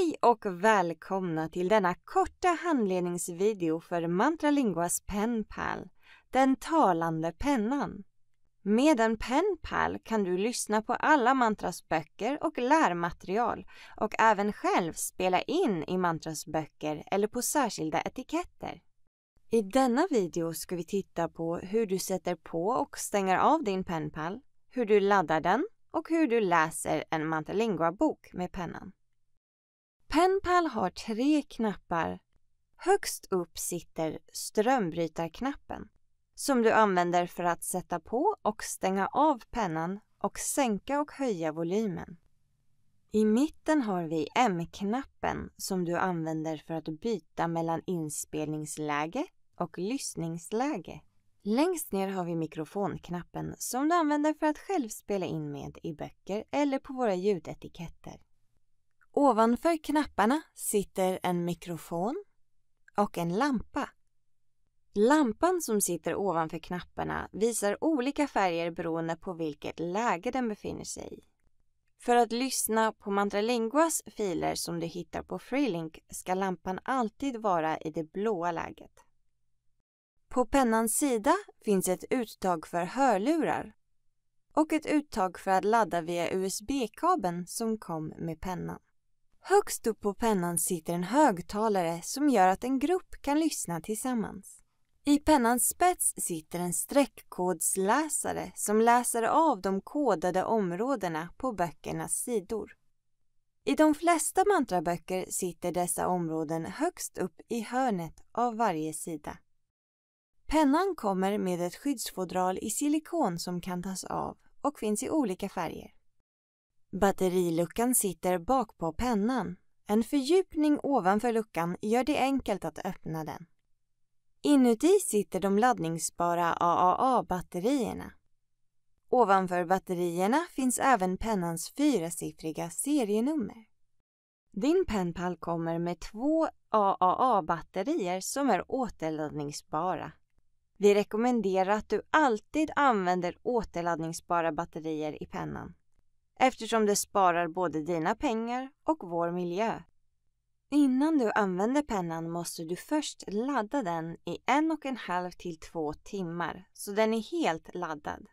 Hej och välkomna till denna korta handledningsvideo för Mantralinguas PenPal, den talande pennan. Med en PenPal kan du lyssna på alla Mantras böcker och lärmaterial och även själv spela in i Mantras böcker eller på särskilda etiketter. I denna video ska vi titta på hur du sätter på och stänger av din PenPal, hur du laddar den och hur du läser en Mantralingua-bok med pennan. PenPal har tre knappar. Högst upp sitter strömbrytarknappen som du använder för att sätta på och stänga av pennan och sänka och höja volymen. I mitten har vi M-knappen som du använder för att byta mellan inspelningsläge och lyssningsläge. Längst ner har vi mikrofonknappen som du använder för att själv spela in med i böcker eller på våra ljudetiketter. Ovanför knapparna sitter en mikrofon och en lampa. Lampan som sitter ovanför knapparna visar olika färger beroende på vilket läge den befinner sig i. För att lyssna på Mantralinguas filer som du hittar på Freelink ska lampan alltid vara i det blåa läget. På pennans sida finns ett uttag för hörlurar och ett uttag för att ladda via USB-kabeln som kom med pennan. Högst upp på pennan sitter en högtalare som gör att en grupp kan lyssna tillsammans. I pennans spets sitter en streckkodsläsare som läser av de kodade områdena på böckernas sidor. I de flesta mantraböcker sitter dessa områden högst upp i hörnet av varje sida. Pennan kommer med ett skyddsfodral i silikon som kan tas av och finns i olika färger. Batteriluckan sitter bak på pennan. En fördjupning ovanför luckan gör det enkelt att öppna den. Inuti sitter de laddningsbara AAA-batterierna. Ovanför batterierna finns även pennans fyrasiffriga serienummer. Din pennpall kommer med två AAA-batterier som är återladdningsbara. Vi rekommenderar att du alltid använder återladdningsbara batterier i pennan eftersom det sparar både dina pengar och vår miljö. Innan du använder pennan måste du först ladda den i en och en halv till två timmar så den är helt laddad.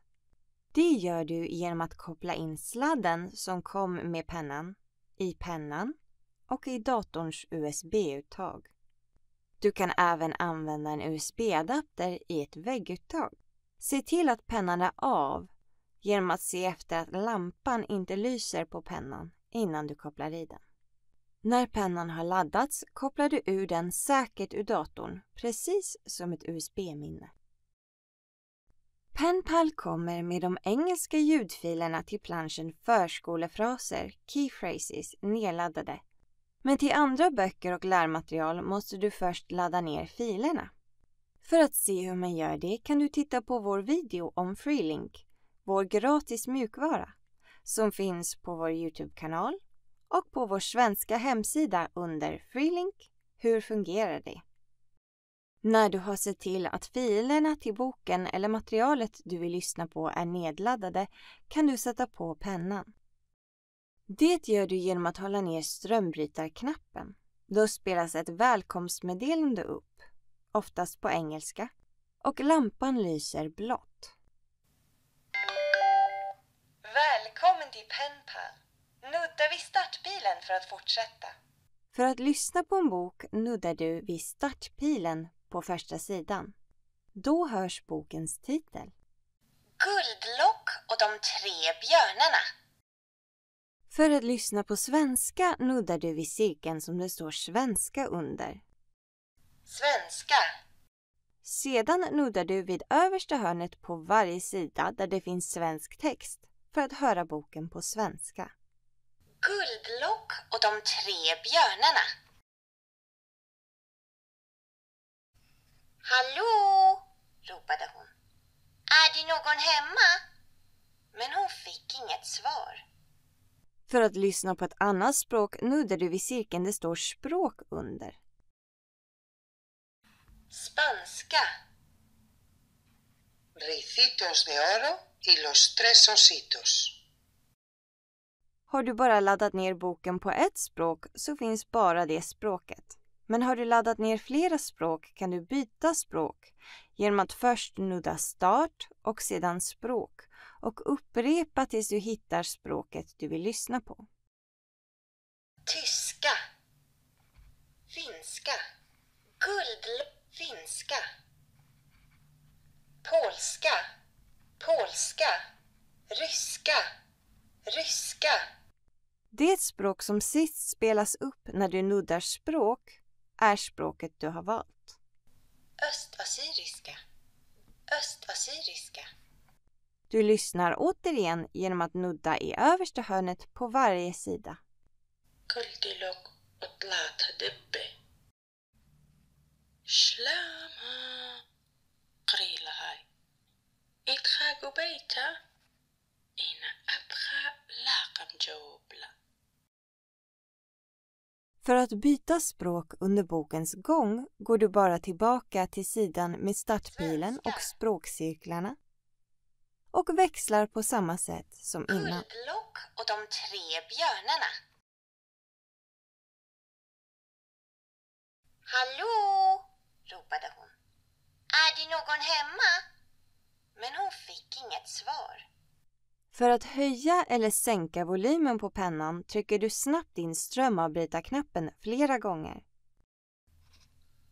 Det gör du genom att koppla in sladden som kom med pennan i pennan och i datorns USB-uttag. Du kan även använda en USB-adapter i ett vägguttag. Se till att pennan är av genom att se efter att lampan inte lyser på pennan innan du kopplar i den. När pennan har laddats kopplar du ur den säkert ur datorn, precis som ett USB-minne. PenPal kommer med de engelska ljudfilerna till planschen förskolefraser, keyphrases, nedladdade. Men till andra böcker och lärmaterial måste du först ladda ner filerna. För att se hur man gör det kan du titta på vår video om Freelink vår gratis mjukvara som finns på vår Youtube-kanal och på vår svenska hemsida under Freelink. Hur fungerar det? När du har sett till att filerna till boken eller materialet du vill lyssna på är nedladdade kan du sätta på pennan. Det gör du genom att hålla ner strömbrytarknappen. Då spelas ett välkomstmeddelande upp, oftast på engelska, och lampan lyser blått. Penpa. Nuddar vid startpilen för att fortsätta. För att lyssna på en bok nuddar du vid startpilen på första sidan. Då hörs bokens titel. Guldlock och de tre björnarna. För att lyssna på svenska nuddar du vid cirkeln som det står svenska under. Svenska. Sedan nuddar du vid översta hörnet på varje sida där det finns svensk text för att höra boken på svenska. Guldlock och de tre björnarna. Hallå! ropade hon. Är det någon hemma? Men hon fick inget svar. För att lyssna på ett annat språk nuddar du vid cirkeln det står språk under. Spanska. Ricitos de oro y los tres ositos. Har du bara laddat ner boken på ett språk så finns bara det språket. Men har du laddat ner flera språk kan du byta språk genom att först nudda start och sedan språk och upprepa tills du hittar språket du vill lyssna på. Tyska Finska Guld Finska Polska polska, ryska, ryska. Det språk som sist spelas upp när du nuddar språk är språket du har valt. Östassyriska, östassyriska. Du lyssnar återigen genom att nudda i översta hörnet på varje sida. Kuldilok och Dlatadebbe. ستة إن أبغى لاقم جواب för att byta språk under bokens gång går du bara tillbaka till sidan med startpilen och språkcirklarna och växlar på samma sätt som innan. Guldlock och de tre björnarna. Hallå! ropade hon. Är det någon hemma? Men hon fick inget svar. För att höja eller sänka volymen på pennan trycker du snabbt in strömavbrytarknappen flera gånger.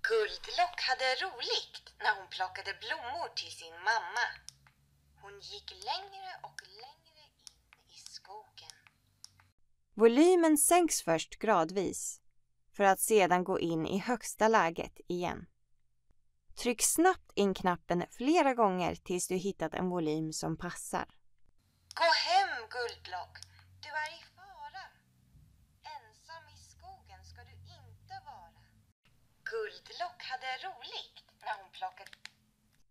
Guldlock hade roligt när hon plockade blommor till sin mamma. Hon gick längre och längre in i skogen. Volymen sänks först gradvis för att sedan gå in i högsta läget igen. Tryck snabbt in knappen flera gånger tills du hittat en volym som passar. Gå hem Guldlock! Du är i fara. Ensam i skogen ska du inte vara. Guldlock hade roligt när hon plockade...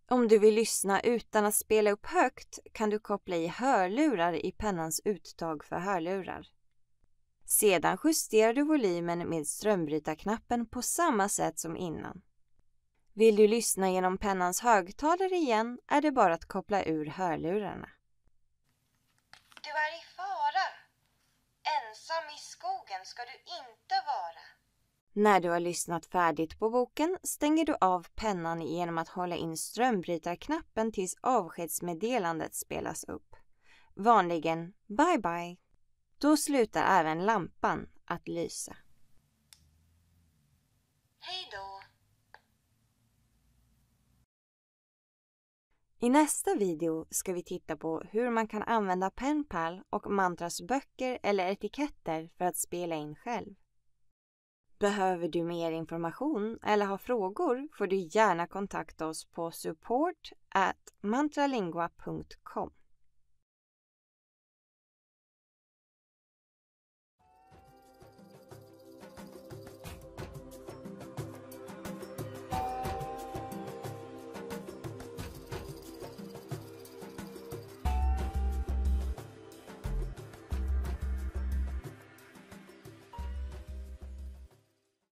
Om du vill lyssna utan att spela upp högt kan du koppla i hörlurar i pennans uttag för hörlurar. Sedan justerar du volymen med strömbrytarknappen på samma sätt som innan. Vill du lyssna genom pennans högtalare igen är det bara att koppla ur hörlurarna. Du är i fara. Ensam i skogen ska du inte vara. När du har lyssnat färdigt på boken stänger du av pennan genom att hålla in strömbrytarknappen tills avskedsmeddelandet spelas upp. Vanligen bye bye. Då slutar även lampan att lysa. Hej då! I nästa video ska vi titta på hur man kan använda PenPal och Mantras böcker eller etiketter för att spela in själv. Behöver du mer information eller har frågor får du gärna kontakta oss på support mantralingua.com.